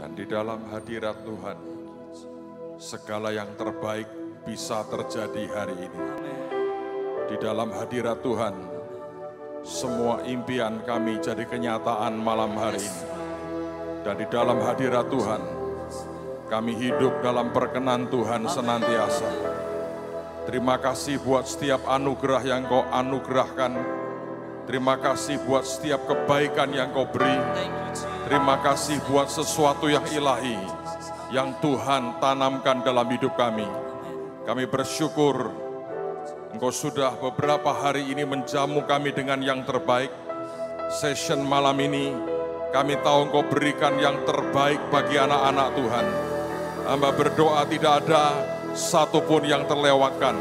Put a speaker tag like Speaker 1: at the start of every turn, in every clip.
Speaker 1: dan di dalam hadirat Tuhan segala yang terbaik bisa terjadi hari ini. Di dalam hadirat Tuhan semua impian kami jadi kenyataan malam hari ini. Dan di dalam hadirat Tuhan kami hidup dalam perkenan Tuhan senantiasa. Terima kasih buat setiap anugerah yang kau anugerahkan. Terima kasih buat setiap kebaikan yang kau beri. Terima kasih buat sesuatu yang ilahi yang Tuhan tanamkan dalam hidup kami. Kami bersyukur Engkau sudah beberapa hari ini menjamu kami dengan yang terbaik. Session malam ini kami tahu Engkau berikan yang terbaik bagi anak-anak Tuhan. Hamba berdoa tidak ada satupun yang terlewatkan.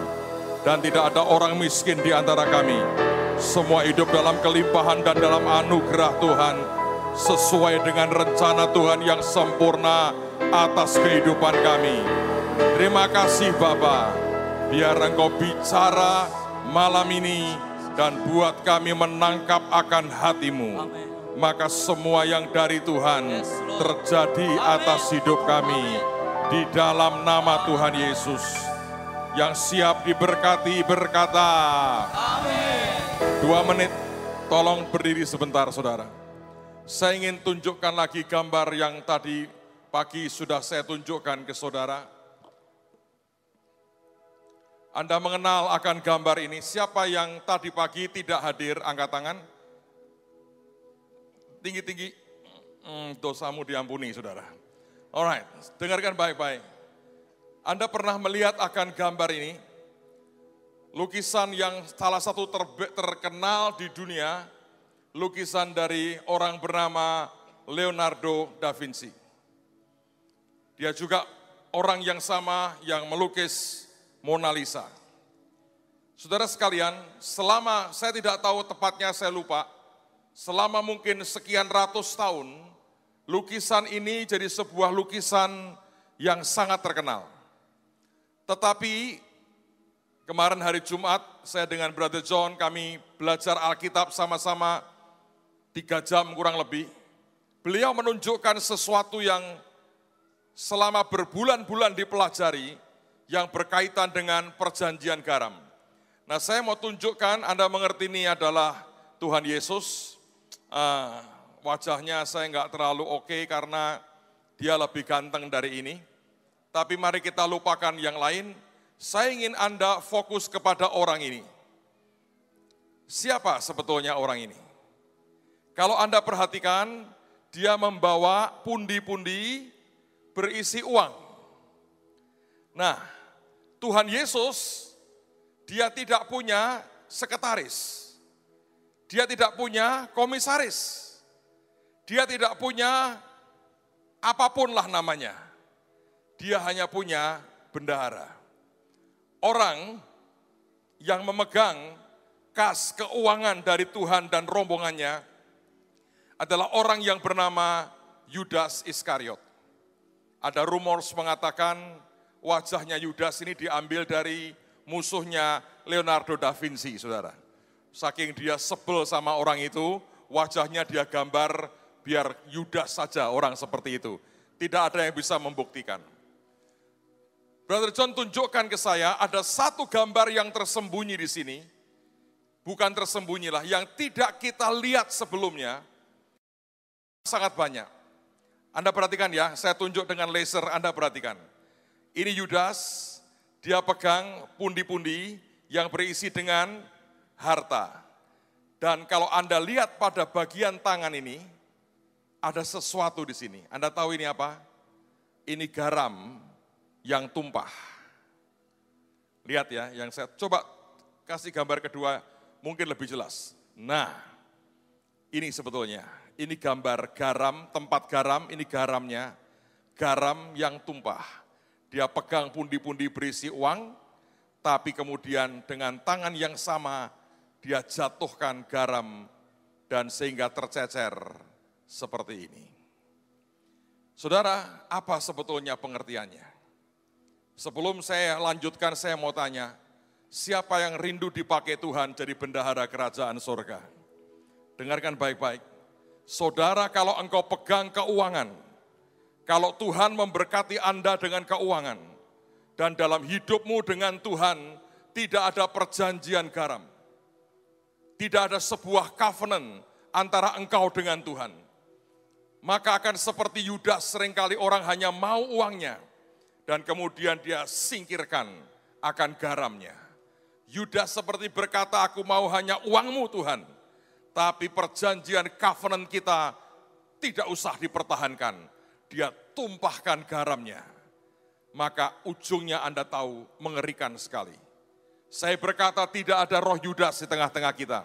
Speaker 1: Dan tidak ada orang miskin di antara kami. Semua hidup dalam kelimpahan dan dalam anugerah Tuhan sesuai dengan rencana Tuhan yang sempurna atas kehidupan kami. Terima kasih Bapa. Biar Engkau bicara malam ini dan buat kami menangkap akan hatimu. Maka semua yang dari Tuhan terjadi atas hidup kami. Di dalam nama Tuhan Yesus. Yang siap diberkati berkata. Amin. Dua menit, tolong berdiri sebentar saudara. Saya ingin tunjukkan lagi gambar yang tadi pagi sudah saya tunjukkan ke saudara. Anda mengenal akan gambar ini. Siapa yang tadi pagi tidak hadir, angkat tangan. Tinggi-tinggi, hmm, dosamu diampuni saudara. Alright, dengarkan baik-baik. Anda pernah melihat akan gambar ini? Lukisan yang salah satu terkenal di dunia, lukisan dari orang bernama Leonardo da Vinci. Dia juga orang yang sama yang melukis Mona Lisa. Saudara sekalian, selama saya tidak tahu tepatnya saya lupa, selama mungkin sekian ratus tahun, lukisan ini jadi sebuah lukisan yang sangat terkenal. Tetapi kemarin hari Jumat saya dengan Brother John kami belajar Alkitab sama-sama tiga jam kurang lebih, beliau menunjukkan sesuatu yang selama berbulan-bulan dipelajari yang berkaitan dengan perjanjian garam. Nah saya mau tunjukkan, Anda mengerti ini adalah Tuhan Yesus. Uh, wajahnya saya nggak terlalu oke okay karena dia lebih ganteng dari ini. Tapi mari kita lupakan yang lain. Saya ingin Anda fokus kepada orang ini. Siapa sebetulnya orang ini? Kalau Anda perhatikan, dia membawa pundi-pundi berisi uang. Nah, Tuhan Yesus, dia tidak punya sekretaris. Dia tidak punya komisaris. Dia tidak punya apapun lah namanya. Dia hanya punya bendahara. Orang yang memegang kas keuangan dari Tuhan dan rombongannya adalah orang yang bernama Yudas Iskariot. Ada rumor mengatakan wajahnya Yudas ini diambil dari musuhnya Leonardo da Vinci, saudara. Saking dia sebel sama orang itu, wajahnya dia gambar biar Yudas saja orang seperti itu. Tidak ada yang bisa membuktikan. Brother John tunjukkan ke saya ada satu gambar yang tersembunyi di sini. Bukan tersembunyilah, yang tidak kita lihat sebelumnya, sangat banyak. Anda perhatikan ya, saya tunjuk dengan laser Anda perhatikan. Ini Yudas, dia pegang pundi-pundi yang berisi dengan harta. Dan kalau Anda lihat pada bagian tangan ini, ada sesuatu di sini. Anda tahu ini apa? Ini garam yang tumpah. Lihat ya, yang saya coba kasih gambar kedua mungkin lebih jelas. Nah, ini sebetulnya ini gambar garam, tempat garam, ini garamnya. Garam yang tumpah. Dia pegang pundi-pundi berisi uang, tapi kemudian dengan tangan yang sama, dia jatuhkan garam dan sehingga tercecer seperti ini. Saudara, apa sebetulnya pengertiannya? Sebelum saya lanjutkan, saya mau tanya, siapa yang rindu dipakai Tuhan jadi bendahara kerajaan surga? Dengarkan baik-baik. Saudara, kalau engkau pegang keuangan, kalau Tuhan memberkati Anda dengan keuangan, dan dalam hidupmu dengan Tuhan tidak ada perjanjian garam, tidak ada sebuah covenant antara engkau dengan Tuhan, maka akan seperti Yudas seringkali orang hanya mau uangnya, dan kemudian dia singkirkan akan garamnya. Yudas seperti berkata, aku mau hanya uangmu Tuhan, tapi perjanjian covenant kita tidak usah dipertahankan. Dia tumpahkan garamnya. Maka ujungnya Anda tahu mengerikan sekali. Saya berkata tidak ada roh Yudas di tengah-tengah kita.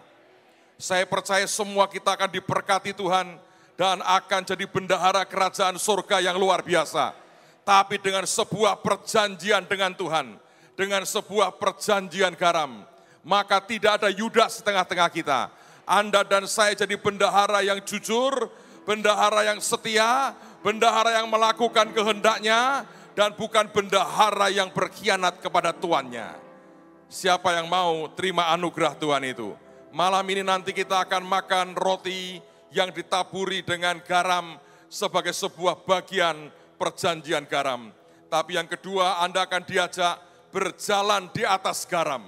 Speaker 1: Saya percaya semua kita akan diberkati Tuhan dan akan jadi bendahara kerajaan surga yang luar biasa. Tapi dengan sebuah perjanjian dengan Tuhan, dengan sebuah perjanjian garam, maka tidak ada Yudas di tengah-tengah kita anda dan saya jadi bendahara yang jujur, bendahara yang setia, bendahara yang melakukan kehendaknya, dan bukan bendahara yang berkhianat kepada tuannya. Siapa yang mau terima anugerah Tuhan itu? Malam ini nanti kita akan makan roti yang ditaburi dengan garam sebagai sebuah bagian perjanjian garam. Tapi yang kedua, Anda akan diajak berjalan di atas garam.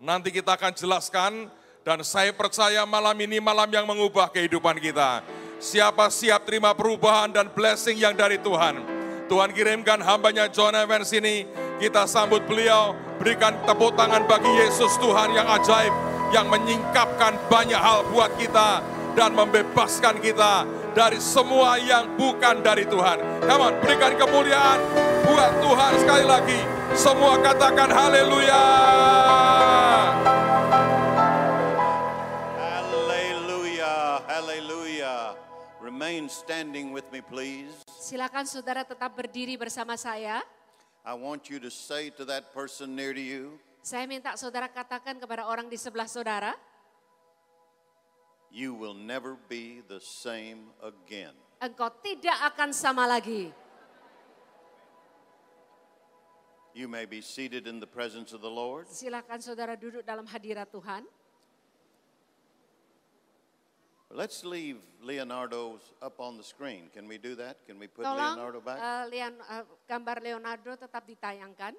Speaker 1: Nanti kita akan jelaskan dan saya percaya malam ini malam yang mengubah kehidupan kita. Siapa siap terima perubahan dan blessing yang dari Tuhan. Tuhan kirimkan hambanya John Evans ini. Kita sambut beliau. Berikan tepuk tangan bagi Yesus Tuhan yang ajaib. Yang menyingkapkan banyak hal buat kita. Dan membebaskan kita dari semua yang bukan dari Tuhan. Come on, berikan kemuliaan buat Tuhan sekali lagi. Semua katakan haleluya.
Speaker 2: remain standing with me, please.
Speaker 3: Silakan saudara tetap berdiri bersama saya.
Speaker 2: I want you to say to that person near to you.
Speaker 3: Saya minta saudara katakan kepada orang di sebelah saudara.
Speaker 2: You will never be the same again.
Speaker 3: Engkau tidak akan sama lagi.
Speaker 2: You may be seated in the presence of the Lord.
Speaker 3: Silakan saudara duduk dalam hadirat Tuhan.
Speaker 2: Let's leave Leonardo's up on the screen. Can we do that? Can we put Tolong, Leonardo back?
Speaker 3: Uh, Leon, uh, gambar Leonardo tetap ditayangkan.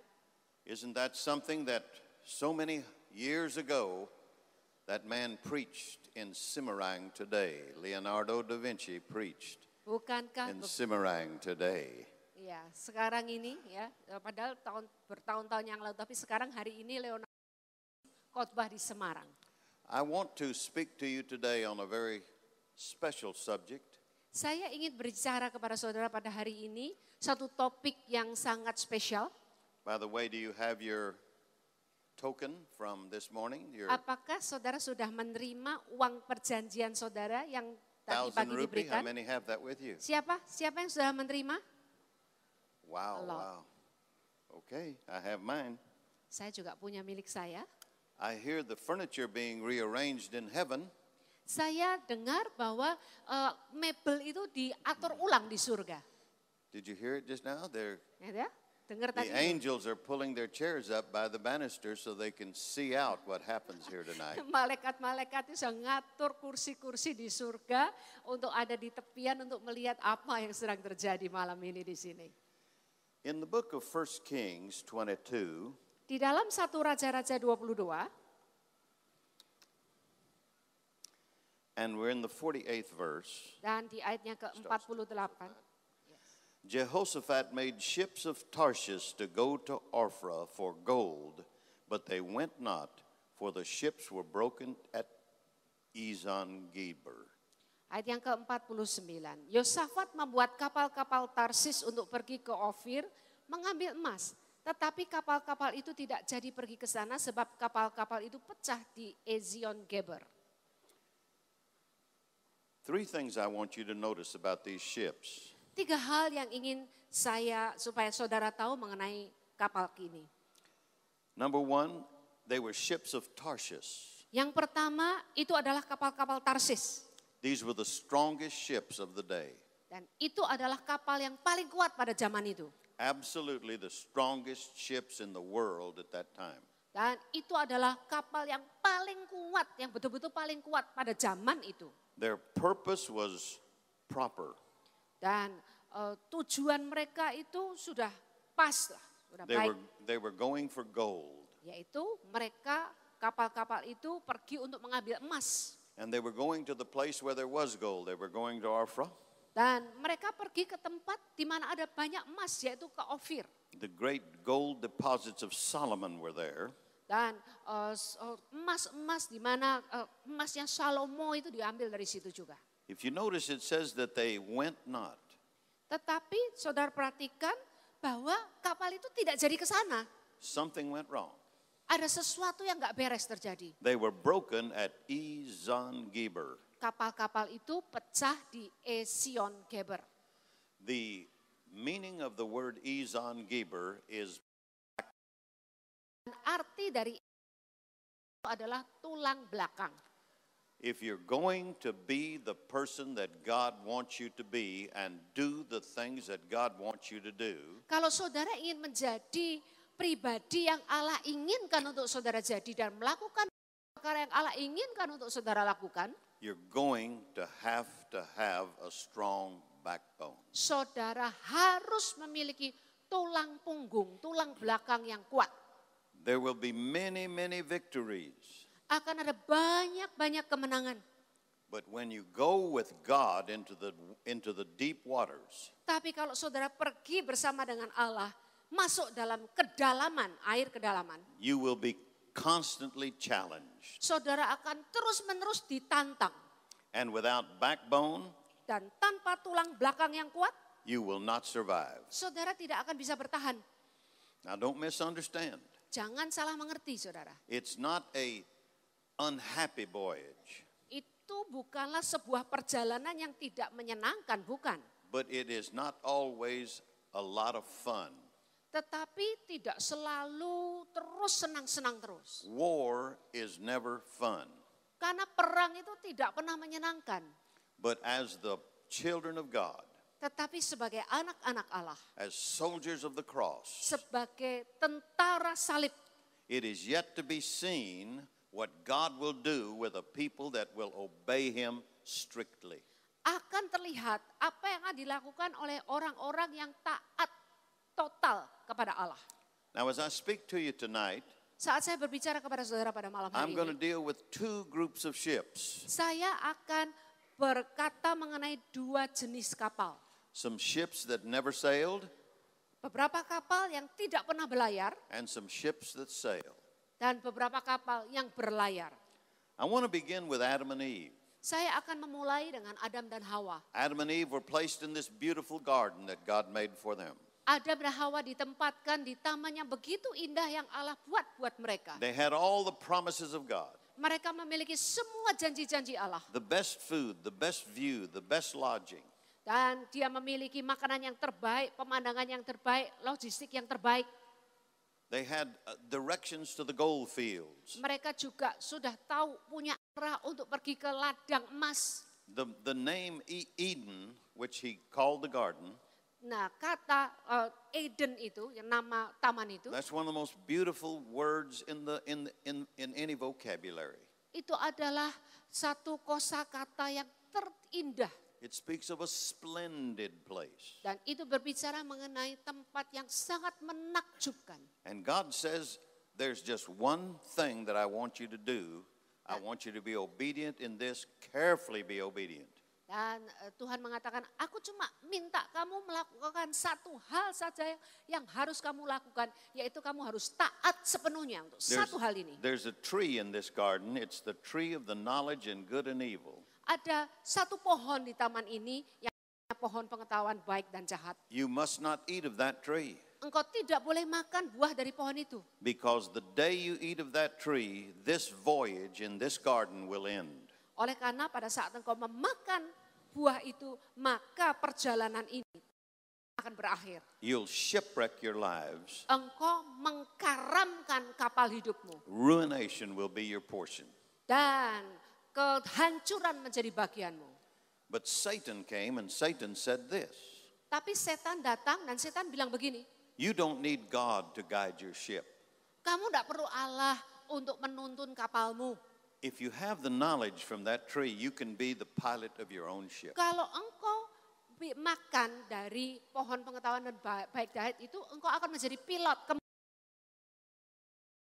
Speaker 2: Isn't that something that so many years ago that man preached in Cimarang today? Leonardo da Vinci preached
Speaker 3: Bukankah in
Speaker 2: Cimarang today.
Speaker 3: Ya, sekarang ini ya, eh, padahal tahun bertahun-tahun yang lalu tapi sekarang hari ini Leonardo khotbah di Semarang.
Speaker 2: I want to speak to you today on a very special subject.
Speaker 3: Saya ingin berbicara kepada saudara pada hari ini satu topik yang sangat spesial.
Speaker 2: By the way, do you have your token from this morning? Your
Speaker 3: Apakah saudara sudah menerima uang perjanjian saudara yang
Speaker 2: tadi pagi rupee, diberikan? How many have that with you?
Speaker 3: Siapa? Siapa yang sudah menerima?
Speaker 2: Wow, wow. Okay, I have mine. Saya
Speaker 3: juga punya milik saya.
Speaker 2: I hear the furniture being rearranged in heaven.
Speaker 3: Saya dengar bahwa uh, mebel itu diatur hmm. ulang di surga.
Speaker 2: Did you hear it just now? There.
Speaker 3: ya, Dengar tadi. The angels
Speaker 2: are pulling their chairs up by the banister so they can see out what happens here tonight.
Speaker 3: Malaikat-malaikat itu sedang ngatur kursi-kursi di surga untuk ada di tepian untuk melihat apa yang sedang terjadi malam ini di sini.
Speaker 2: In the book of 1 Kings 22,
Speaker 3: di dalam satu Raja-Raja 22.
Speaker 2: And we're in the 48th verse.
Speaker 3: Dan di ayatnya ke-48.
Speaker 2: Jehoshaphat made ships of Tarshish to go to Orphra for gold, but they went not, for the ships were broken at Ezon Geber.
Speaker 3: Ayat yang ke-49. Yosafat membuat kapal-kapal Tarsis untuk pergi ke Ofir mengambil emas. Tetapi kapal-kapal itu tidak jadi pergi ke sana sebab kapal-kapal itu pecah di Ezion Geber.
Speaker 2: Three things I want you to notice about these ships.
Speaker 3: Tiga hal yang ingin saya supaya saudara tahu mengenai kapal kini.
Speaker 2: Number one, they were ships of Tarshish.
Speaker 3: Yang pertama itu adalah kapal-kapal
Speaker 2: Tarsis. These were the strongest ships of the day.
Speaker 3: Dan itu adalah kapal yang paling kuat pada zaman itu
Speaker 2: absolutely the strongest ships in the world at that time.
Speaker 3: Dan itu adalah kapal yang paling kuat, yang betul-betul paling kuat pada zaman itu.
Speaker 2: Their purpose was proper.
Speaker 3: Dan uh, tujuan mereka itu sudah pas lah, sudah they baik.
Speaker 2: Were, they were going for gold.
Speaker 3: Yaitu mereka kapal-kapal itu pergi untuk mengambil emas.
Speaker 2: And they were going to the place where there was gold. They were going to Afra.
Speaker 3: Dan mereka pergi ke tempat di mana ada banyak emas yaitu ke Ofir.
Speaker 2: The great gold deposits of Solomon were there.
Speaker 3: Dan eh, oh, emas-emas uh, di mana uh, eh, emasnya Salomo itu diambil dari situ juga.
Speaker 2: If you notice it says that they went not.
Speaker 3: Tetapi saudara perhatikan bahwa kapal itu tidak jadi ke sana.
Speaker 2: Something went wrong.
Speaker 3: Ada sesuatu yang nggak beres terjadi.
Speaker 2: They were broken at Izon Geber
Speaker 3: kapal-kapal itu pecah di Esion Geber.
Speaker 2: The meaning of the word Esion Geber is
Speaker 3: arti dari adalah tulang belakang.
Speaker 2: If you're going to be the person that God wants you to be and do the things that God wants you to do.
Speaker 3: Kalau saudara ingin menjadi pribadi yang Allah inginkan untuk saudara jadi dan melakukan perkara yang Allah inginkan untuk saudara lakukan
Speaker 2: you're going to have to have a strong backbone.
Speaker 3: Saudara harus memiliki tulang punggung, tulang belakang yang kuat.
Speaker 2: There will be many many victories.
Speaker 3: Akan ada banyak-banyak kemenangan.
Speaker 2: But when you go with God into the into the deep waters.
Speaker 3: Tapi kalau saudara pergi bersama dengan Allah, masuk dalam kedalaman, air kedalaman.
Speaker 2: You will be constantly challenged.
Speaker 3: Saudara akan terus-menerus ditantang.
Speaker 2: And without backbone,
Speaker 3: dan tanpa tulang belakang yang kuat,
Speaker 2: you will not survive.
Speaker 3: Saudara tidak akan bisa bertahan.
Speaker 2: Now don't misunderstand.
Speaker 3: Jangan salah mengerti, Saudara.
Speaker 2: It's not a unhappy voyage.
Speaker 3: Itu bukanlah sebuah perjalanan yang tidak menyenangkan, bukan.
Speaker 2: But it is not always a lot of fun
Speaker 3: tetapi tidak selalu terus senang-senang terus.
Speaker 2: War is never fun.
Speaker 3: Karena perang itu tidak pernah menyenangkan.
Speaker 2: But as the children of God,
Speaker 3: tetapi sebagai anak-anak Allah,
Speaker 2: as soldiers of the cross,
Speaker 3: sebagai tentara salib,
Speaker 2: it is yet to be seen what God will do with a people that will obey him strictly.
Speaker 3: Akan terlihat apa yang akan dilakukan oleh orang-orang yang taat total kepada Allah.
Speaker 2: Now as I speak to you tonight,
Speaker 3: saat saya berbicara kepada saudara pada malam hari I'm going to
Speaker 2: deal with two groups of ships.
Speaker 3: Saya akan berkata mengenai dua jenis kapal.
Speaker 2: Some ships that never sailed.
Speaker 3: Beberapa kapal yang tidak pernah berlayar.
Speaker 2: And some ships that sail.
Speaker 3: Dan beberapa kapal yang berlayar.
Speaker 2: I want to begin with Adam and Eve.
Speaker 3: Saya akan memulai dengan Adam dan Hawa.
Speaker 2: Adam and Eve were placed in this beautiful garden that God made for them.
Speaker 3: Adam dan Hawa ditempatkan di taman yang begitu indah yang Allah buat buat mereka.
Speaker 2: They had all the promises of God.
Speaker 3: Mereka memiliki semua janji-janji Allah.
Speaker 2: The best food, the best view, the best lodging.
Speaker 3: Dan dia memiliki makanan yang terbaik, pemandangan yang terbaik, logistik yang terbaik.
Speaker 2: They had uh, directions to the gold fields.
Speaker 3: Mereka juga sudah tahu punya arah untuk pergi ke ladang
Speaker 2: emas. The, the name e-, Eden, which he called the garden,
Speaker 3: Nah, kata uh, eh, Eden itu, yang nama taman itu. That's
Speaker 2: one of the most beautiful words in the in in in any vocabulary.
Speaker 3: Itu adalah satu kosakata yang terindah.
Speaker 2: It speaks of a splendid place.
Speaker 3: Dan itu berbicara mengenai tempat yang sangat menakjubkan.
Speaker 2: And God says there's just one thing that I want you to do. I nah. want you to be obedient in this, carefully be obedient.
Speaker 3: Dan eh, Tuhan mengatakan, aku cuma minta kamu melakukan satu hal saja yang harus kamu lakukan, yaitu kamu harus taat sepenuhnya untuk there's, satu hal ini.
Speaker 2: There's a tree in this garden, it's the tree of the knowledge in good and evil.
Speaker 3: Ada satu pohon di taman ini yang pohon pengetahuan baik dan jahat.
Speaker 2: You must not eat of that tree.
Speaker 3: Engkau tidak boleh makan buah dari pohon itu.
Speaker 2: Because the day you eat of that tree, this voyage in this garden will end.
Speaker 3: Oleh karena pada saat engkau memakan buah itu, maka perjalanan ini akan berakhir.
Speaker 2: You'll shipwreck your lives.
Speaker 3: Engkau mengkaramkan kapal hidupmu.
Speaker 2: Ruination will be your portion.
Speaker 3: Dan kehancuran menjadi bagianmu.
Speaker 2: But Satan came and Satan said this.
Speaker 3: Tapi setan datang dan setan bilang begini.
Speaker 2: You don't need God to guide your ship.
Speaker 3: Kamu tidak perlu Allah untuk menuntun kapalmu.
Speaker 2: If you have the knowledge from that tree, you can be the pilot of your own ship.
Speaker 3: Kalau engkau makan dari pohon pengetahuan dan baik jahat itu, engkau akan menjadi pilot.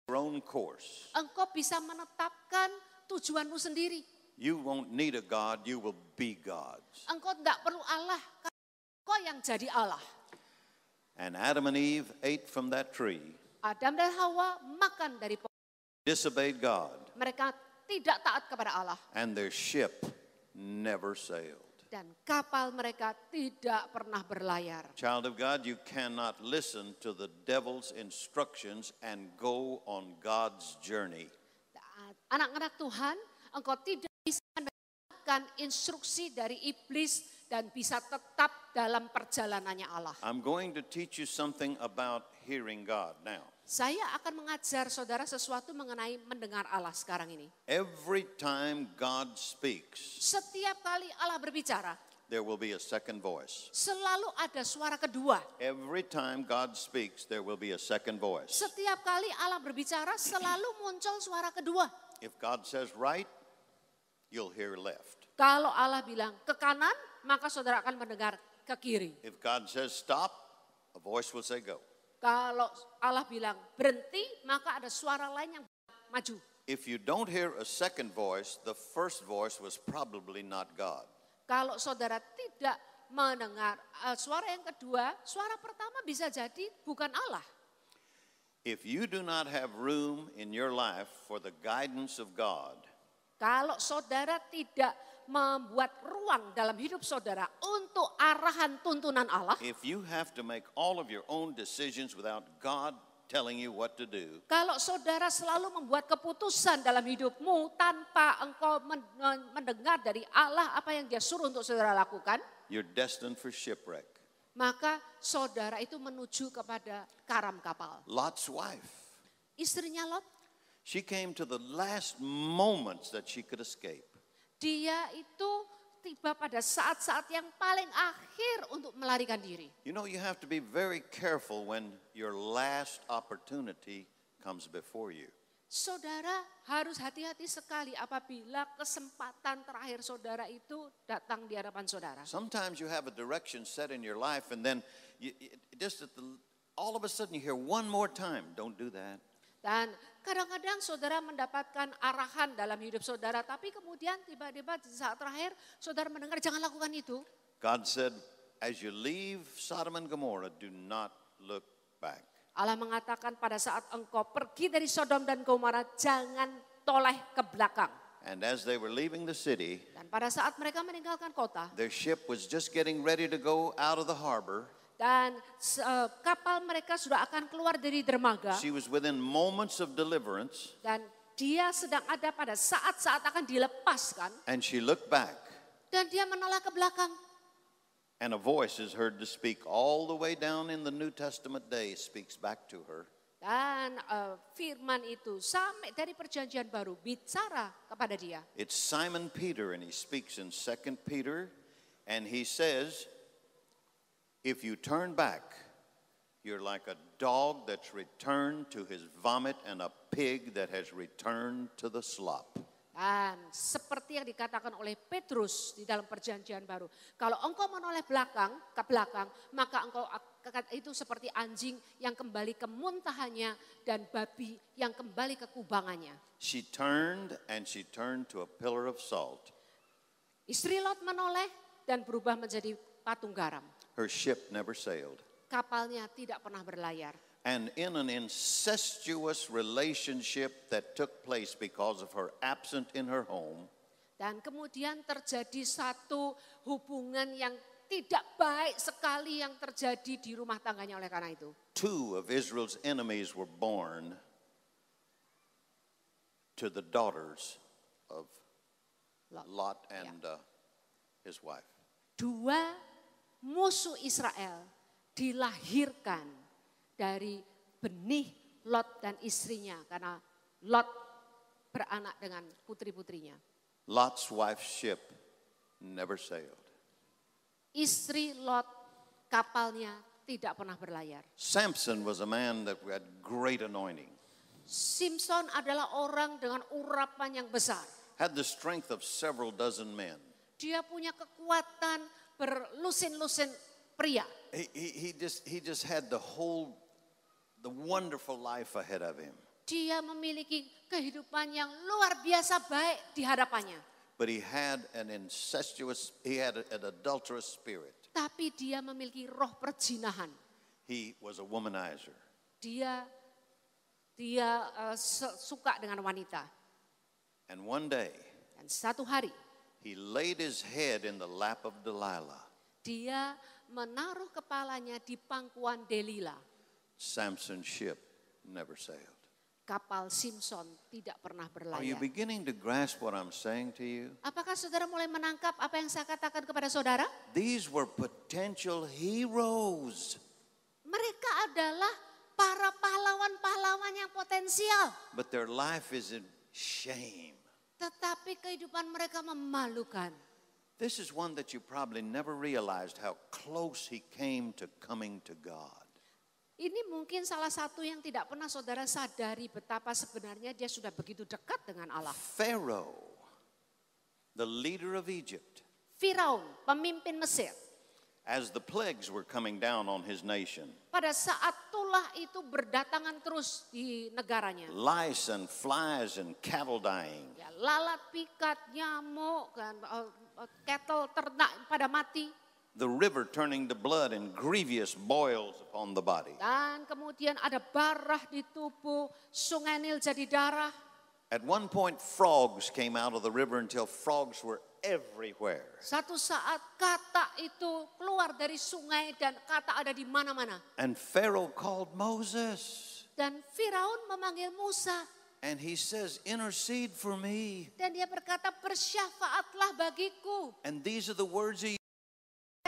Speaker 2: Your own course.
Speaker 3: Engkau bisa menetapkan tujuanmu sendiri.
Speaker 2: You won't need a God, you will be God's.
Speaker 3: Engkau tidak perlu Allah, engkau yang jadi Allah.
Speaker 2: And Adam and Eve ate from that tree.
Speaker 3: Adam dan Hawa makan dari pohon.
Speaker 2: Disobeyed God.
Speaker 3: Mereka tidak taat kepada Allah.
Speaker 2: And their ship never sailed.
Speaker 3: Dan kapal mereka tidak pernah berlayar.
Speaker 2: Child of God, you cannot listen to the devil's instructions and go on God's journey.
Speaker 3: Anak-anak Tuhan, engkau tidak bisa mendapatkan instruksi dari iblis dan bisa tetap dalam perjalanannya Allah.
Speaker 2: I'm going to teach you something about hearing God now.
Speaker 3: Saya akan mengajar saudara sesuatu mengenai mendengar Allah sekarang ini.
Speaker 2: Every time God speaks.
Speaker 3: Setiap kali Allah berbicara.
Speaker 2: There will be a second voice.
Speaker 3: Selalu ada suara kedua.
Speaker 2: Every time God speaks, there will be a second voice.
Speaker 3: Setiap kali Allah berbicara, selalu muncul suara kedua.
Speaker 2: If God says right, you'll hear left.
Speaker 3: Kalau Allah bilang ke kanan, maka saudara akan mendengar ke kiri.
Speaker 2: If God says stop, a voice will say go.
Speaker 3: Kalau Allah bilang berhenti, maka ada suara lain yang
Speaker 2: maju. If you don't hear a second voice, the first voice was probably not God.
Speaker 3: Kalau saudara tidak mendengar uh, suara yang kedua, suara pertama bisa jadi bukan Allah.
Speaker 2: If you do not have room in your life for the guidance of God,
Speaker 3: kalau saudara tidak membuat ruang dalam hidup saudara untuk arahan tuntunan
Speaker 2: Allah. If you have to make all of your own decisions without God telling you what to do.
Speaker 3: Kalau saudara selalu membuat keputusan dalam hidupmu tanpa engkau mendengar dari Allah apa yang dia suruh untuk saudara lakukan,
Speaker 2: you're destined for shipwreck.
Speaker 3: Maka saudara itu menuju kepada karam kapal.
Speaker 2: Lot's wife.
Speaker 3: Istrinya Lot.
Speaker 2: She came to the last moments that she could escape.
Speaker 3: Dia itu tiba pada saat-saat yang paling akhir untuk melarikan diri.
Speaker 2: You know you have to be very careful when your last opportunity comes before you.
Speaker 3: Saudara harus hati-hati sekali apabila kesempatan terakhir saudara itu datang di hadapan saudara.
Speaker 2: Sometimes you have a direction set in your life and then you, just at the, all of a sudden you hear one more time, don't do that.
Speaker 3: Dan kadang-kadang saudara mendapatkan arahan dalam hidup saudara, tapi kemudian tiba-tiba di saat terakhir saudara mendengar jangan lakukan itu.
Speaker 2: God said, as you leave Sodom and Gomorrah, do not look back.
Speaker 3: Allah mengatakan pada saat engkau pergi dari Sodom dan Gomora, jangan toleh ke belakang.
Speaker 2: And as they were leaving the city,
Speaker 3: dan pada saat mereka meninggalkan kota,
Speaker 2: their ship was just getting ready to go out of the harbor
Speaker 3: dan uh, kapal mereka sudah akan keluar dari dermaga. She
Speaker 2: was within moments of deliverance.
Speaker 3: Dan dia sedang ada pada saat-saat akan dilepaskan.
Speaker 2: And she looked back.
Speaker 3: Dan dia menoleh ke belakang.
Speaker 2: And a voice is heard to speak all the way down in the New Testament day speaks back to her.
Speaker 3: Dan uh, firman itu sampai dari perjanjian baru bicara kepada dia.
Speaker 2: It's Simon Peter and he speaks in 2 Peter and he says If you turn back, you're like a dog that's returned to his vomit and a pig that has returned to the slop.
Speaker 3: Dan seperti yang dikatakan oleh Petrus di dalam perjanjian baru. Kalau engkau menoleh belakang, ke belakang, maka engkau itu seperti anjing yang kembali ke muntahannya dan babi yang kembali ke kubangannya.
Speaker 2: She turned and she turned to a pillar of salt.
Speaker 3: Istri Lot menoleh dan berubah menjadi patung garam.
Speaker 2: Her ship never sailed.
Speaker 3: Kapalnya tidak pernah berlayar.
Speaker 2: And in an incestuous relationship that took place because of her absent in her home.
Speaker 3: Dan kemudian terjadi satu hubungan yang tidak baik sekali yang terjadi di rumah tangganya oleh karena itu.
Speaker 2: Two of Israel's enemies were born to the daughters of Lot, Lot and yeah. uh, his wife.
Speaker 3: Dua musuh Israel dilahirkan dari benih Lot dan istrinya karena Lot beranak dengan putri-putrinya.
Speaker 2: Lot's wife's ship never sailed.
Speaker 3: Istri Lot kapalnya tidak pernah berlayar.
Speaker 2: Samson was a man that had great anointing.
Speaker 3: Simpson adalah orang dengan urapan yang besar.
Speaker 2: Had the strength of several dozen men.
Speaker 3: Dia punya kekuatan berlusin-lusin pria.
Speaker 2: He, he, he just he just had the whole the wonderful life ahead of him.
Speaker 3: Dia memiliki kehidupan yang luar biasa baik di hadapannya.
Speaker 2: But he had an incestuous, he had an adulterous spirit.
Speaker 3: Tapi dia memiliki roh perzinahan.
Speaker 2: He was a womanizer.
Speaker 3: Dia dia uh, suka dengan wanita.
Speaker 2: And one day. Dan satu hari. He laid his head in the lap of Delilah.
Speaker 3: Dia menaruh kepalanya di pangkuan Delilah.
Speaker 2: Samson's ship never sailed.
Speaker 3: Kapal Simpson tidak pernah berlayar. Are you
Speaker 2: beginning to grasp what I'm saying to you?
Speaker 3: Apakah saudara mulai menangkap apa yang saya katakan kepada saudara?
Speaker 2: These were potential heroes.
Speaker 3: Mereka adalah para pahlawan-pahlawan yang potensial.
Speaker 2: But their life is in shame.
Speaker 3: Tetapi kehidupan mereka memalukan.
Speaker 2: This is one that you probably never realized how close he came to coming to God.
Speaker 3: Ini mungkin salah satu yang tidak pernah saudara sadari betapa sebenarnya dia sudah begitu dekat dengan Allah.
Speaker 2: Pharaoh, the leader of Egypt.
Speaker 3: Firaun, pemimpin Mesir
Speaker 2: as the plagues were coming down on his nation.
Speaker 3: Pada saat tulah itu berdatangan terus di negaranya.
Speaker 2: Lice and flies and cattle dying. Ya,
Speaker 3: lalat pikat, nyamuk, kan, cattle eh, eh, ternak pada mati.
Speaker 2: The river turning to blood and grievous boils upon the body.
Speaker 3: Dan kemudian ada barah di tubuh, sungai Nil jadi darah.
Speaker 2: At one point, frogs came out of the river until frogs were everywhere.
Speaker 3: Satu saat kata itu keluar dari sungai dan kata ada di mana-mana.
Speaker 2: And Pharaoh called Moses.
Speaker 3: Dan Firaun memanggil Musa.
Speaker 2: And he says, intercede for me. Dan dia berkata,
Speaker 3: bersyafaatlah bagiku.
Speaker 2: And these are the words he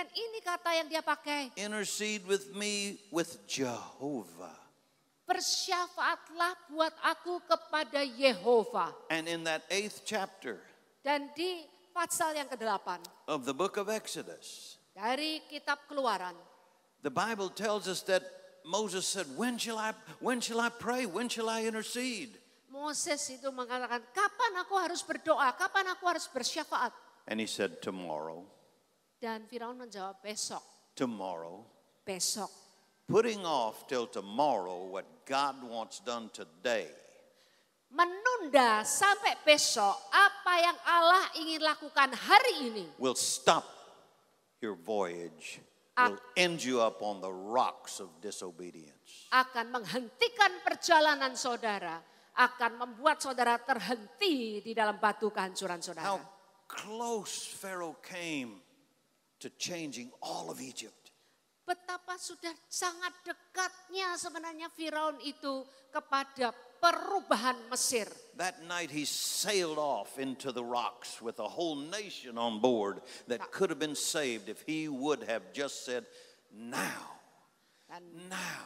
Speaker 2: dan ini kata yang dia pakai. Intercede with me with Jehovah
Speaker 3: bersyafaatlah buat aku kepada Yehova.
Speaker 2: And in that eighth chapter,
Speaker 3: dan di pasal yang ke-8
Speaker 2: of the book of Exodus.
Speaker 3: Dari kitab Keluaran.
Speaker 2: The Bible tells us that Moses said, "When shall I when shall I pray? When shall I intercede?"
Speaker 3: Moses itu mengatakan, "Kapan aku harus berdoa? Kapan aku harus bersyafaat?"
Speaker 2: And he said, "Tomorrow."
Speaker 3: Dan Firaun menjawab, "Besok."
Speaker 2: Tomorrow. Besok. Putting off till tomorrow what God wants done today
Speaker 3: menunda sampai besok apa yang Allah ingin lakukan hari ini.
Speaker 2: Will stop your voyage. Will end you up on the rocks of disobedience.
Speaker 3: Akan menghentikan perjalanan saudara, akan membuat saudara terhenti di dalam batu kehancuran saudara. How
Speaker 2: close Pharaoh came to changing all of Egypt
Speaker 3: betapa sudah sangat dekatnya sebenarnya Firaun itu kepada perubahan
Speaker 2: Mesir. That night he sailed off into the rocks with a whole nation on board that ah. could have been saved if he would have just said, now,
Speaker 3: Dan now.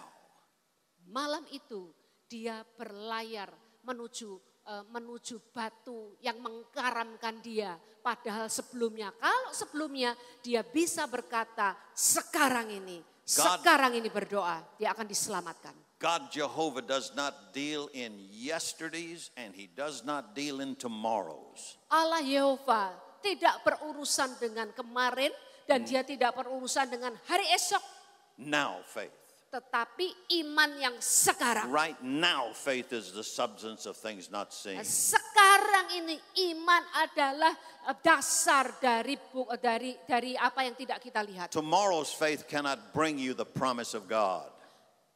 Speaker 3: Malam itu dia berlayar menuju uh, menuju batu yang mengkaramkan dia. Padahal sebelumnya, kalau sebelumnya dia bisa berkata sekarang ini, God, sekarang ini berdoa, dia akan diselamatkan.
Speaker 2: God Jehovah does not deal in yesterdays and he does not deal in tomorrows.
Speaker 3: Allah Yehova tidak berurusan dengan kemarin dan dia tidak berurusan dengan hari esok.
Speaker 2: Now faith.
Speaker 3: Tetapi iman yang sekarang.
Speaker 2: Right now faith is the substance of things not seen. Nah,
Speaker 3: sekarang ini iman adalah eh, dasar dari eh, dari dari apa yang tidak kita lihat.
Speaker 2: Tomorrow's faith cannot bring you the promise of God.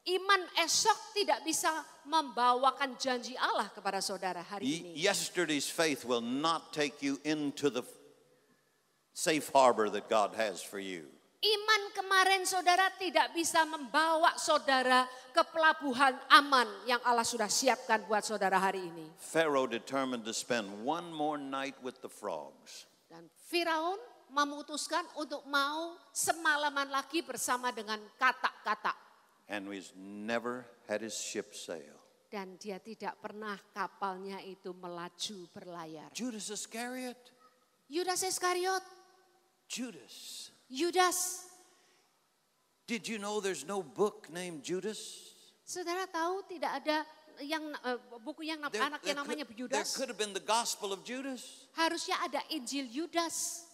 Speaker 3: Iman esok tidak bisa membawakan janji Allah kepada saudara hari ini.
Speaker 2: Yesterday's faith will not take you into the safe harbor that God has for you.
Speaker 3: Iman kemarin saudara tidak bisa membawa saudara ke pelabuhan aman yang Allah sudah siapkan buat saudara hari ini.
Speaker 2: Pharaoh determined to spend one more night with the frogs.
Speaker 3: Dan Firaun memutuskan untuk mau semalaman lagi bersama dengan katak-katak.
Speaker 2: And he's never had his ship sail.
Speaker 3: Dan dia tidak pernah kapalnya itu melaju berlayar. Judas Iscariot. Yudas Iskariot.
Speaker 2: Judas.
Speaker 3: Yudas.
Speaker 2: Did you know there's no book named Judas?
Speaker 3: Saudara tahu tidak ada yang uh, buku yang there, anak yang namanya Judas. There could
Speaker 2: have been the Gospel of Judas.
Speaker 3: Harusnya ada Injil Yudas.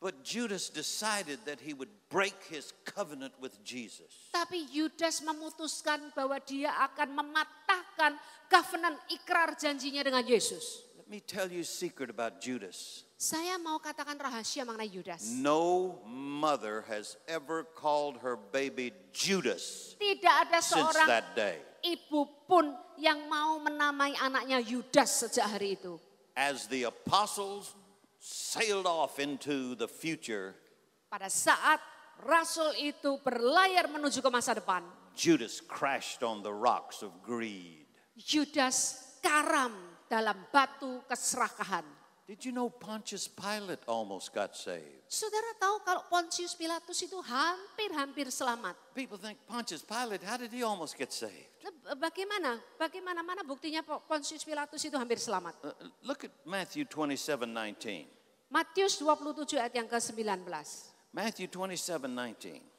Speaker 2: But Judas decided that he would break his covenant with Jesus.
Speaker 3: Tapi Yudas memutuskan bahwa dia akan mematahkan covenant ikrar janjinya dengan Yesus.
Speaker 2: Let me tell you a secret about Judas.
Speaker 3: Saya mau katakan rahasia mengenai Yudas.
Speaker 2: No mother has ever called her baby Judas.
Speaker 3: Tidak ada seorang that day. ibu pun yang mau menamai anaknya Yudas sejak hari itu.
Speaker 2: As the apostles sailed off into the future.
Speaker 3: Pada saat rasul itu berlayar menuju ke masa depan.
Speaker 2: Judas crashed on the rocks of greed.
Speaker 3: Judas karam dalam batu keserakahan.
Speaker 2: Did you know Pontius Pilate almost got saved?
Speaker 3: Saudara tahu kalau Pontius Pilatus itu hampir-hampir selamat.
Speaker 2: People think Pontius Pilate, how did he almost get saved?
Speaker 3: Bagaimana? Bagaimana mana buktinya Pontius Pilatus itu hampir selamat? Uh, uh
Speaker 2: look at Matthew 27:19.
Speaker 3: Matius 27 ayat yang ke-19.
Speaker 2: Matthew 27:19.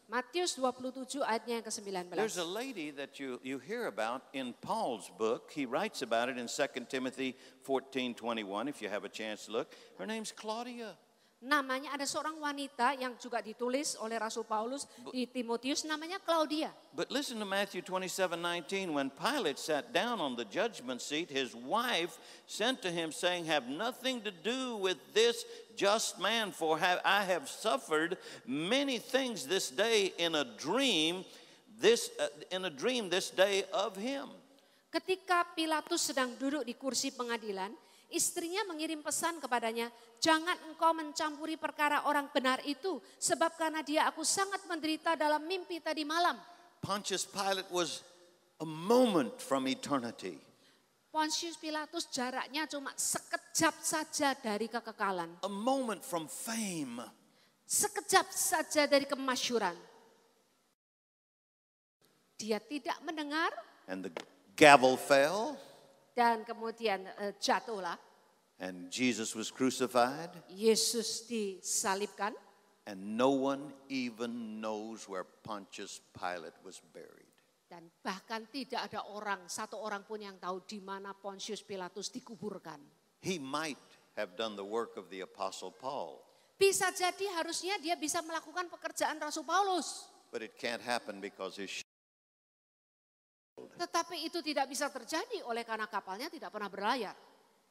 Speaker 3: Matius 27 ayatnya yang ke-19. There's a lady
Speaker 2: that you, you hear about in Paul's book. He writes about it in 2 Timothy 14:21 if you have a chance to look. Her name's Claudia.
Speaker 3: namanya ada seorang wanita yang juga ditulis oleh Rasul Paulus but, di Timotius namanya Claudia.
Speaker 2: But listen to Matthew 27:19 when Pilate sat down on the judgment seat his wife sent to him saying have nothing to do with this just man for have, I have suffered many things this day in a dream this uh, in a dream this day of him.
Speaker 3: Ketika Pilatus sedang duduk di kursi pengadilan istrinya mengirim pesan kepadanya, jangan engkau mencampuri perkara orang benar itu, sebab karena dia aku sangat menderita dalam mimpi tadi malam.
Speaker 2: Pontius Pilate was a moment from eternity.
Speaker 3: Pontius Pilatus jaraknya cuma sekejap saja dari kekekalan. A moment from
Speaker 2: fame.
Speaker 3: Sekejap saja dari kemasyuran. Dia tidak mendengar.
Speaker 2: And the gavel fell.
Speaker 3: Dan kemudian uh, jatuhlah.
Speaker 2: And Jesus was crucified.
Speaker 3: Yesus disalibkan.
Speaker 2: And no one even knows where Pontius Pilate was buried.
Speaker 3: Dan bahkan tidak ada orang, satu orang pun yang tahu di mana Pontius Pilatus dikuburkan.
Speaker 2: He might have done the work of the apostle Paul.
Speaker 3: Bisa jadi harusnya dia bisa melakukan pekerjaan Rasul Paulus.
Speaker 2: But it can't happen because his
Speaker 3: tetapi itu tidak bisa terjadi oleh karena kapalnya tidak pernah berlayar.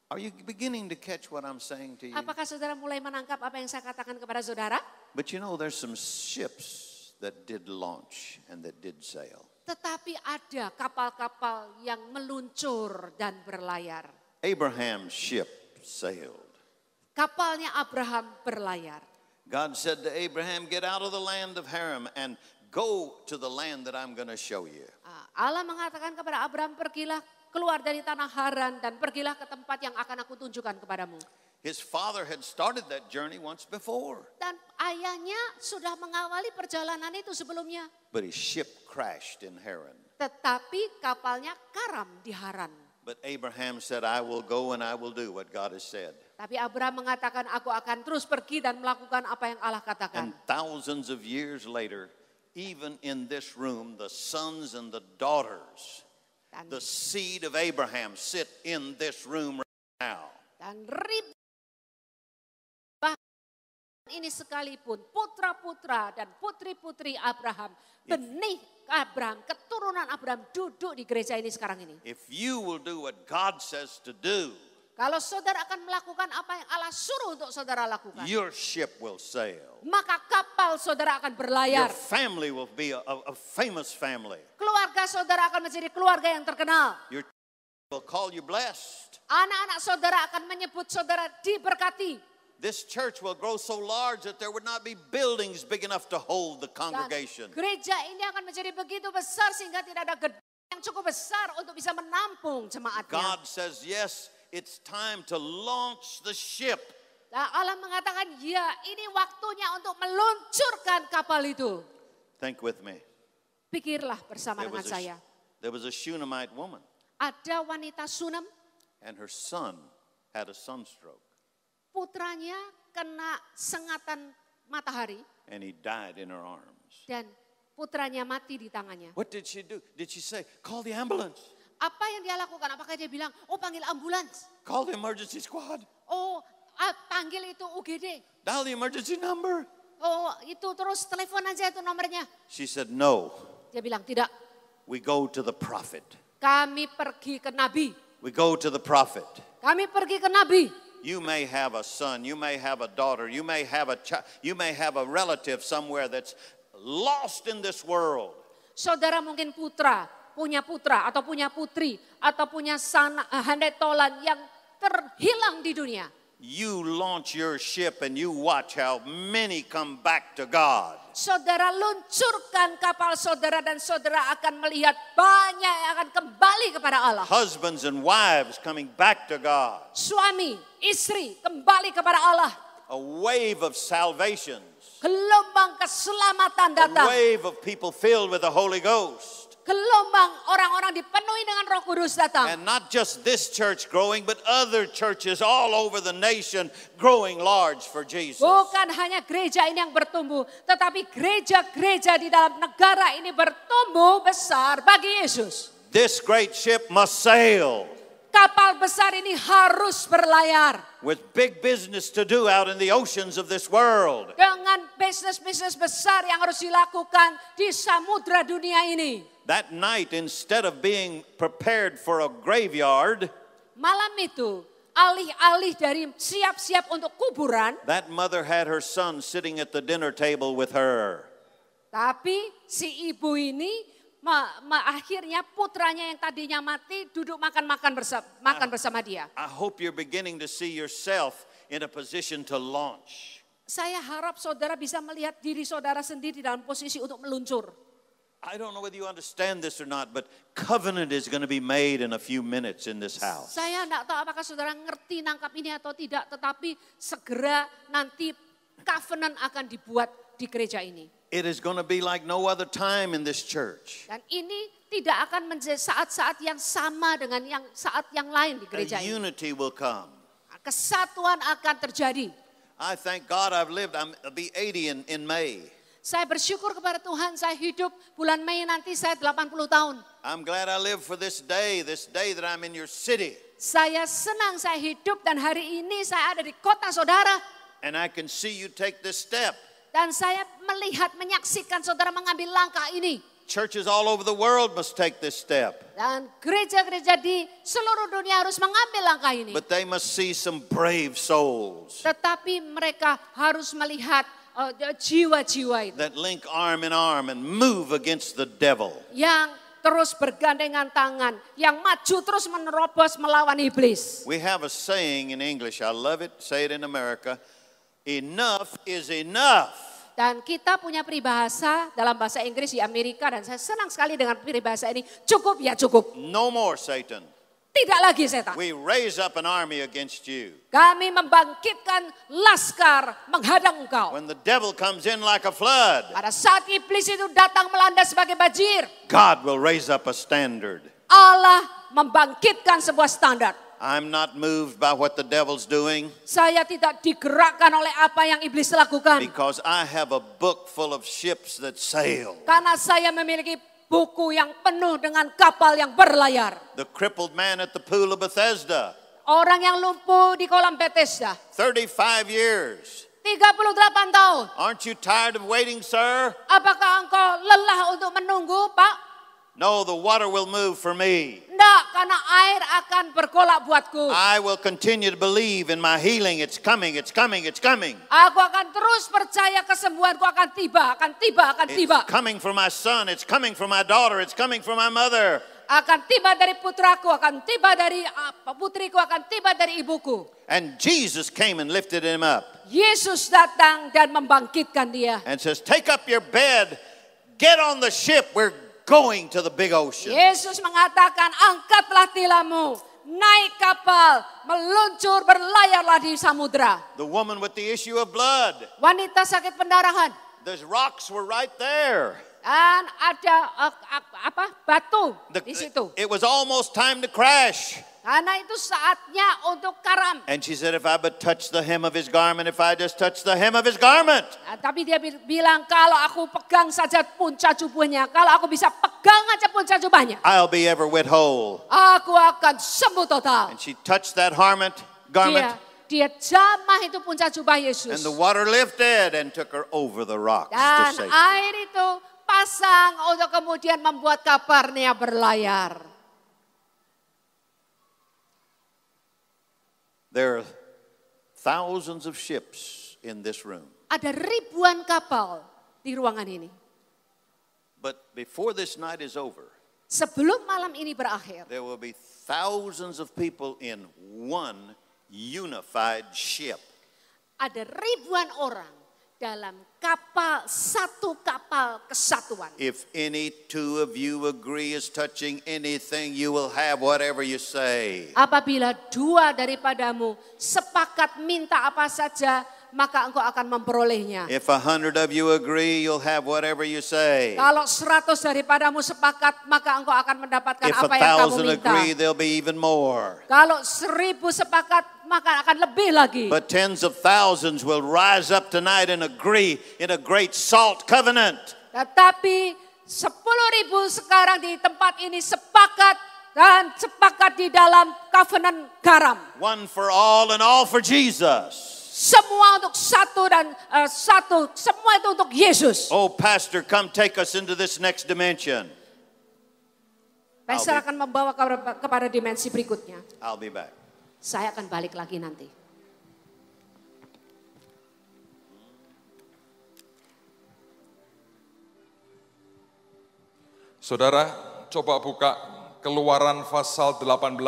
Speaker 2: Are you beginning to catch what I'm saying to you?
Speaker 3: Apakah saudara mulai menangkap apa yang saya katakan kepada saudara?
Speaker 2: But you know there's some ships that did launch and that did sail.
Speaker 3: Tetapi ada kapal-kapal yang meluncur dan berlayar.
Speaker 2: Abraham's ship sailed.
Speaker 3: Kapalnya Abraham berlayar.
Speaker 2: God said to Abraham, Get out of the land of Haram and Go to the land that I'm going to show you.
Speaker 3: Ah, Allah mengatakan kepada Abraham, pergilah keluar dari tanah Haran dan pergilah ke tempat yang akan aku tunjukkan kepadamu.
Speaker 2: His father had started that journey once before.
Speaker 3: Dan ayahnya sudah mengawali perjalanan itu sebelumnya.
Speaker 2: But his ship crashed in Haran.
Speaker 3: Tetapi kapalnya karam di Haran.
Speaker 2: But Abraham said, I will go and I will do what God has said.
Speaker 3: Tapi Abraham mengatakan, aku akan terus pergi dan melakukan apa yang Allah katakan.
Speaker 2: And thousands of years later, even in this room, the sons and the daughters, Dan, the seed of Abraham sit in this room right now.
Speaker 3: Dan ribu, ini sekalipun putra-putra dan putri-putri Abraham, benih Abraham, keturunan Abraham duduk di gereja ini sekarang ini.
Speaker 2: If you will do what God says to do,
Speaker 3: kalau saudara akan melakukan apa yang Allah suruh untuk saudara lakukan. Your
Speaker 2: ship will sail.
Speaker 3: Maka kapal saudara akan berlayar. Your
Speaker 2: family will be a, a famous family.
Speaker 3: Keluarga saudara akan menjadi keluarga yang terkenal.
Speaker 2: Your will call you blessed.
Speaker 3: Anak-anak saudara akan menyebut saudara diberkati.
Speaker 2: This church will grow so large that there would not be buildings big enough to hold the congregation. Dan
Speaker 3: gereja ini akan menjadi begitu besar sehingga tidak ada gedung yang cukup besar untuk bisa menampung jemaatnya. God
Speaker 2: says yes. It's time to launch the ship.
Speaker 3: Nah, Allah mengatakan, ya ini waktunya untuk meluncurkan kapal itu. Think with me. Pikirlah bersama there dengan a, saya.
Speaker 2: There was a Shunammite woman.
Speaker 3: Ada wanita Sunam.
Speaker 2: And her son had a sunstroke.
Speaker 3: Putranya kena sengatan matahari.
Speaker 2: And he died in her arms.
Speaker 3: Dan putranya mati di tangannya. What
Speaker 2: did she do? Did she say, call the ambulance?
Speaker 3: Apa yang dia lakukan? Apakah dia bilang, oh panggil ambulans?
Speaker 2: Call the emergency squad.
Speaker 3: Oh, ah, panggil itu UGD.
Speaker 2: Dial the emergency number.
Speaker 3: Oh, itu terus telepon aja itu nomornya.
Speaker 2: She said no. Dia bilang tidak. We go to the prophet.
Speaker 3: Kami pergi ke nabi.
Speaker 2: We go to the prophet.
Speaker 3: Kami pergi ke nabi.
Speaker 2: You may have a son, you may have a daughter, you may have a child, you may have a relative somewhere that's lost in this world.
Speaker 3: Saudara mungkin putra, punya putra atau punya putri atau punya sana, eh, handai tolan yang terhilang di dunia.
Speaker 2: You launch your ship and you watch how many come back to God.
Speaker 3: Saudara luncurkan kapal saudara dan saudara akan melihat banyak yang akan kembali kepada Allah.
Speaker 2: Husbands and wives coming back to God.
Speaker 3: Suami, istri kembali kepada Allah.
Speaker 2: A wave of salvations.
Speaker 3: Gelombang keselamatan datang. A wave
Speaker 2: of people filled with the Holy Ghost
Speaker 3: gelombang orang-orang dipenuhi dengan Roh
Speaker 2: Kudus datang. And not just this church growing, but other churches all over the nation growing large for Jesus.
Speaker 3: Bukan hanya gereja ini yang bertumbuh, tetapi gereja-gereja di dalam negara ini bertumbuh besar bagi Yesus.
Speaker 2: This great ship must sail.
Speaker 3: Kapal besar ini harus berlayar.
Speaker 2: With big business to do out in the oceans of this world.
Speaker 3: Dengan bisnis-bisnis besar yang harus dilakukan di samudra dunia ini.
Speaker 2: That night, instead of being prepared for a graveyard,
Speaker 3: malam itu alih-alih dari siap-siap untuk kuburan,
Speaker 2: that mother had her son sitting at the dinner table with her.
Speaker 3: Tapi si ibu ini ma, ma, akhirnya putranya yang tadinya mati duduk makan-makan bersama, makan ah, bersama dia.
Speaker 2: I hope you're beginning to see yourself in a position to launch.
Speaker 3: Saya harap saudara bisa melihat diri saudara sendiri dalam posisi untuk meluncur.
Speaker 2: I don't know whether you understand this or not, but covenant is going to be made in a few minutes in this house.
Speaker 3: Saya tidak tahu apakah saudara ngerti nangkap ini atau tidak, tetapi segera nanti covenant akan dibuat di gereja ini.
Speaker 2: It is going to be like no other time in this church.
Speaker 3: Dan ini tidak akan menjadi saat-saat yang sama dengan yang saat yang lain di gereja ini.
Speaker 2: Unity will come.
Speaker 3: Nah, kesatuan akan terjadi.
Speaker 2: I thank God I've lived. I'm, I'll be 80 in, in May.
Speaker 3: Saya bersyukur kepada Tuhan saya hidup bulan Mei nanti saya 80 tahun.
Speaker 2: I'm glad I live for this day, this day that I'm in your city.
Speaker 3: Saya senang saya hidup dan hari ini saya ada di kota saudara.
Speaker 2: And I can see you take this step.
Speaker 3: Dan saya melihat menyaksikan saudara mengambil langkah ini.
Speaker 2: Churches all over the world must take this step.
Speaker 3: Dan gereja-gereja di seluruh dunia harus mengambil langkah ini. But
Speaker 2: they must see some brave souls.
Speaker 3: Tetapi mereka harus melihat Oh, jiwa-jiwa itu.
Speaker 2: That link arm in arm and move against the devil.
Speaker 3: Yang terus bergandengan tangan, yang maju terus menerobos melawan
Speaker 2: iblis. We have a saying in English, I love it, say it in America, enough is enough.
Speaker 3: Dan kita punya peribahasa dalam bahasa Inggris di Amerika dan saya senang sekali dengan peribahasa ini, cukup ya
Speaker 2: cukup. No more Satan
Speaker 3: tidak lagi setan. We
Speaker 2: raise up an army against you.
Speaker 3: Kami membangkitkan laskar menghadang engkau.
Speaker 2: When the devil comes in like a flood.
Speaker 3: Pada saat iblis itu datang melanda sebagai banjir.
Speaker 2: God will raise up a standard.
Speaker 3: Allah membangkitkan sebuah standar.
Speaker 2: I'm not moved by what the devil's doing.
Speaker 3: Saya tidak digerakkan oleh apa yang iblis
Speaker 2: lakukan. Because I have a book full of ships that sail.
Speaker 3: Karena saya memiliki buku yang penuh dengan kapal yang berlayar.
Speaker 2: The crippled man at the pool of Bethesda.
Speaker 3: Orang yang lumpuh di kolam Bethesda.
Speaker 2: 35 years. 38 tahun. Aren't you tired of waiting, sir?
Speaker 3: Apakah engkau lelah untuk menunggu, Pak?
Speaker 2: No, the water will move for me.
Speaker 3: Tidak, karena air akan berkolak
Speaker 2: buatku. I will continue to believe in my healing. It's coming, it's coming, it's coming.
Speaker 3: Aku akan terus percaya kesembuhanku akan tiba, akan tiba, akan tiba. It's
Speaker 2: coming for my son, it's coming for my daughter, it's coming for my mother.
Speaker 3: Akan tiba dari putraku, akan tiba dari ah, putriku, akan tiba dari ibuku.
Speaker 2: And Jesus came and lifted him up.
Speaker 3: Yesus datang dan membangkitkan dia.
Speaker 2: And says, take up your bed, get on the ship, we're going to the big ocean.
Speaker 3: Yesus mengatakan, angkatlah tilammu, naik kapal, meluncur, berlayarlah di samudra.
Speaker 2: The woman with the issue of blood. Wanita sakit pendarahan. Those rocks were right there. Dan ada uh, apa batu the, di situ. It was almost time to crash.
Speaker 3: Karena itu saatnya untuk karam.
Speaker 2: And she said, if I but touch the hem of his garment, if I just touch the hem of his garment.
Speaker 3: Nah, tapi dia bilang kalau aku pegang saja puncak jubahnya, kalau aku bisa pegang aja puncak jubahnya.
Speaker 2: I'll be ever with whole.
Speaker 3: Aku akan sembuh total.
Speaker 2: And she touched that garment. garment.
Speaker 3: Dia dia jamah itu puncak jubah Yesus. And the
Speaker 2: water lifted and took her over the rocks Dan to safety.
Speaker 3: air itu pasang untuk kemudian membuat kaparnya berlayar.
Speaker 2: There are thousands of ships in this room.
Speaker 3: Ada ribuan kapal di ruangan ini.
Speaker 2: But before this night is over,
Speaker 3: sebelum malam ini berakhir,
Speaker 2: there will be thousands of people in one unified ship.
Speaker 3: Ada ribuan orang dalam kapal satu kapal kesatuan.
Speaker 2: If any two of you agree is touching anything, you will have whatever you say.
Speaker 3: Apabila dua daripadamu sepakat minta apa saja, maka engkau akan memperolehnya.
Speaker 2: If a hundred of you agree, you'll have whatever you say.
Speaker 3: Kalau seratus daripadamu sepakat, maka engkau akan mendapatkan If apa yang kamu minta. If a thousand agree,
Speaker 2: there'll be even more.
Speaker 3: Kalau seribu sepakat, maka akan lebih lagi. But
Speaker 2: tens of thousands will rise up tonight and agree in a great salt covenant.
Speaker 3: Tetapi sepuluh ribu sekarang di tempat ini sepakat dan sepakat di dalam covenant
Speaker 2: garam. One for all and all for Jesus. Semua untuk satu dan uh, satu, semua itu untuk Yesus. Oh, pastor, come take us into this next dimension.
Speaker 3: Pastor akan membawa kepada dimensi berikutnya. I'll be back. Saya akan balik lagi nanti.
Speaker 1: Saudara, coba buka keluaran pasal 18.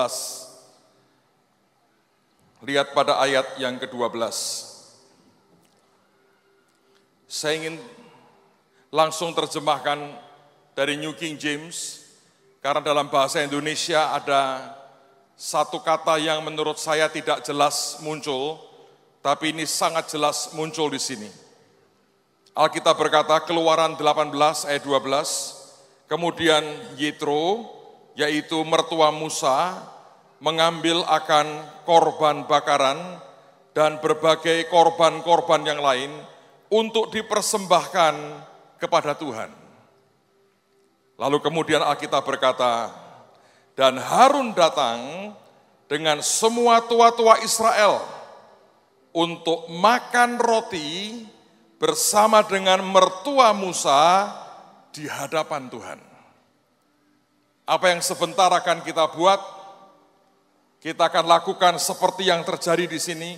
Speaker 1: Lihat pada ayat yang ke-12. Saya ingin langsung terjemahkan dari New King James, karena dalam bahasa Indonesia ada satu kata yang menurut saya tidak jelas muncul, tapi ini sangat jelas muncul di sini. Alkitab berkata Keluaran 18 ayat 12, kemudian Yitro yaitu mertua Musa mengambil akan korban bakaran dan berbagai korban-korban yang lain untuk dipersembahkan kepada Tuhan. Lalu kemudian Alkitab berkata, dan Harun datang dengan semua tua-tua Israel untuk makan roti bersama dengan mertua Musa di hadapan Tuhan. Apa yang sebentar akan kita buat, kita akan lakukan seperti yang terjadi di sini.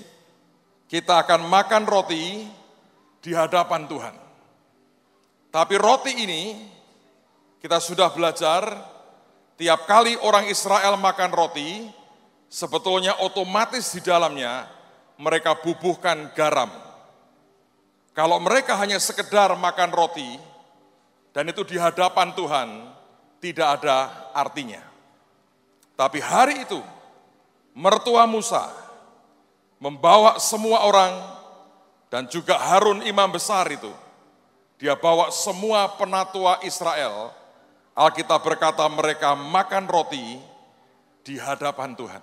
Speaker 1: Kita akan makan roti di hadapan Tuhan. Tapi roti ini kita sudah belajar Tiap kali orang Israel makan roti, sebetulnya otomatis di dalamnya mereka bubuhkan garam. Kalau mereka hanya sekedar makan roti, dan itu di hadapan Tuhan, tidak ada artinya. Tapi hari itu, mertua Musa membawa semua orang dan juga Harun imam besar itu. Dia bawa semua penatua Israel Alkitab berkata mereka makan roti di hadapan Tuhan.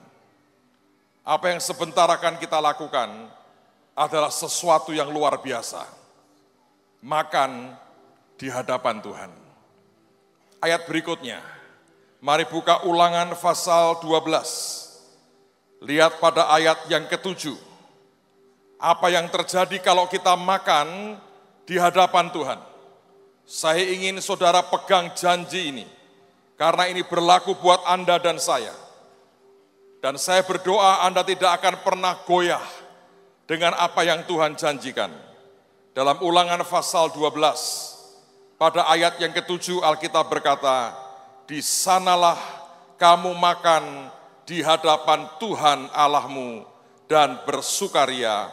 Speaker 1: Apa yang sebentar akan kita lakukan adalah sesuatu yang luar biasa. Makan di hadapan Tuhan. Ayat berikutnya. Mari buka ulangan pasal 12. Lihat pada ayat yang ketujuh. Apa yang terjadi kalau kita makan di hadapan Tuhan. Saya ingin saudara pegang janji ini, karena ini berlaku buat Anda dan saya. Dan saya berdoa Anda tidak akan pernah goyah dengan apa yang Tuhan janjikan. Dalam ulangan pasal 12, pada ayat yang ketujuh Alkitab berkata, Di sanalah kamu makan di hadapan Tuhan Allahmu dan bersukaria.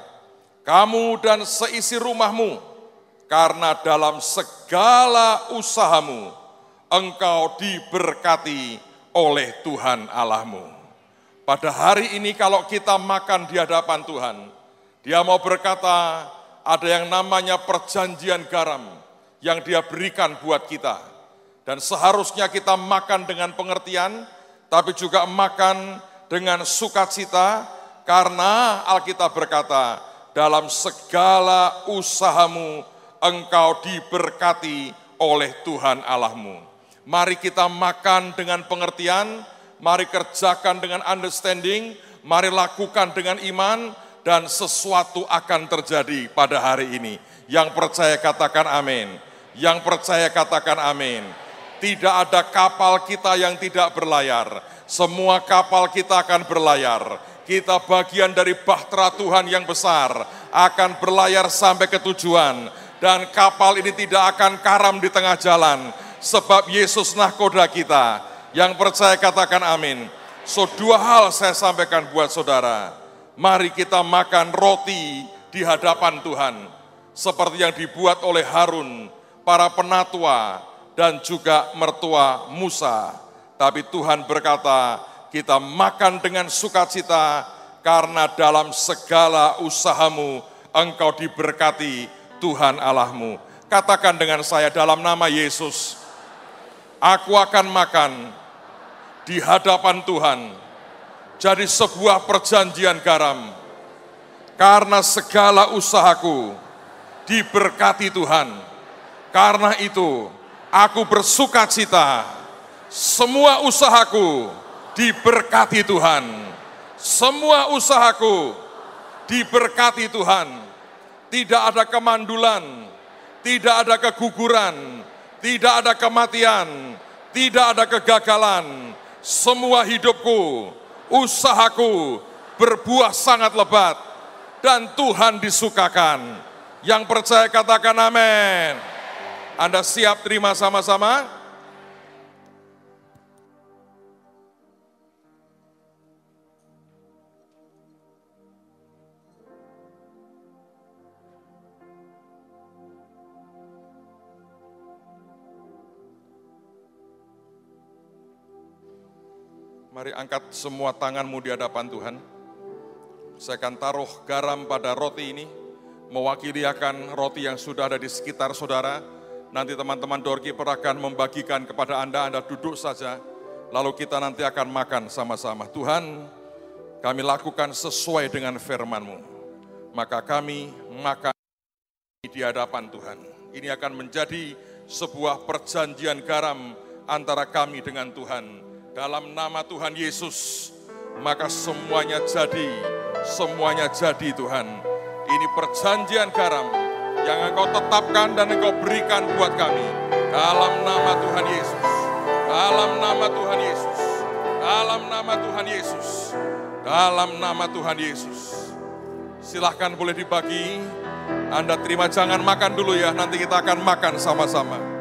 Speaker 1: Kamu dan seisi rumahmu, karena dalam segala usahamu engkau diberkati oleh Tuhan Allahmu. Pada hari ini kalau kita makan di hadapan Tuhan, dia mau berkata ada yang namanya perjanjian garam yang dia berikan buat kita. Dan seharusnya kita makan dengan pengertian, tapi juga makan dengan sukacita, karena Alkitab berkata, dalam segala usahamu engkau diberkati oleh Tuhan Allahmu. Mari kita makan dengan pengertian, mari kerjakan dengan understanding, mari lakukan dengan iman, dan sesuatu akan terjadi pada hari ini. Yang percaya katakan amin. Yang percaya katakan amin. Tidak ada kapal kita yang tidak berlayar. Semua kapal kita akan berlayar. Kita bagian dari bahtera Tuhan yang besar akan berlayar sampai ke tujuan dan kapal ini tidak akan karam di tengah jalan sebab Yesus nahkoda kita. Yang percaya katakan amin. So dua hal saya sampaikan buat saudara. Mari kita makan roti di hadapan Tuhan seperti yang dibuat oleh Harun, para penatua dan juga mertua Musa. Tapi Tuhan berkata, kita makan dengan sukacita karena dalam segala usahamu engkau diberkati Tuhan Allahmu. Katakan dengan saya dalam nama Yesus, aku akan makan di hadapan Tuhan. Jadi sebuah perjanjian garam. Karena segala usahaku diberkati Tuhan. Karena itu aku bersuka cita. Semua usahaku diberkati Tuhan. Semua usahaku diberkati Tuhan tidak ada kemandulan, tidak ada keguguran, tidak ada kematian, tidak ada kegagalan. Semua hidupku, usahaku berbuah sangat lebat dan Tuhan disukakan. Yang percaya katakan amin. Anda siap terima sama-sama? Mari angkat semua tanganmu di hadapan Tuhan. Saya akan taruh garam pada roti ini, mewakili akan roti yang sudah ada di sekitar saudara. Nanti teman-teman doorkeeper akan membagikan kepada Anda, Anda duduk saja. Lalu kita nanti akan makan sama-sama. Tuhan, kami lakukan sesuai dengan firman-Mu. Maka kami makan di hadapan Tuhan. Ini akan menjadi sebuah perjanjian garam antara kami dengan Tuhan dalam nama Tuhan Yesus, maka semuanya jadi, semuanya jadi Tuhan. Ini perjanjian garam yang Engkau tetapkan dan Engkau berikan buat kami. Dalam nama Tuhan Yesus, dalam nama Tuhan Yesus, dalam nama Tuhan Yesus, dalam nama Tuhan Yesus. Silahkan boleh dibagi, Anda terima jangan makan dulu ya, nanti kita akan makan sama-sama.